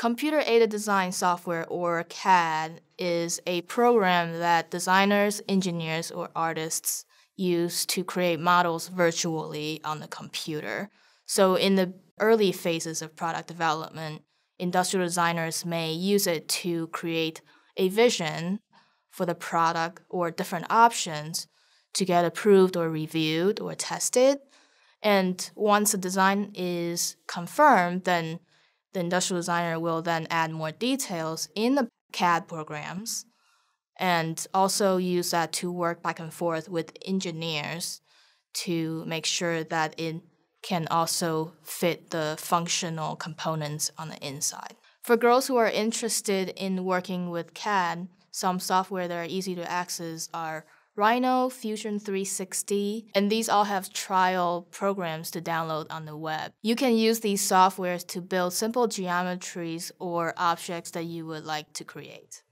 Computer aided design software, or CAD, is a program that designers, engineers, or artists use to create models virtually on the computer. So, in the early phases of product development, industrial designers may use it to create a vision for the product or different options to get approved or reviewed or tested. And once the design is confirmed, then the industrial designer will then add more details in the CAD programs and also use that to work back and forth with engineers to make sure that it can also fit the functional components on the inside. For girls who are interested in working with CAD, some software that are easy to access are Rhino, Fusion 360, and these all have trial programs to download on the web. You can use these softwares to build simple geometries or objects that you would like to create.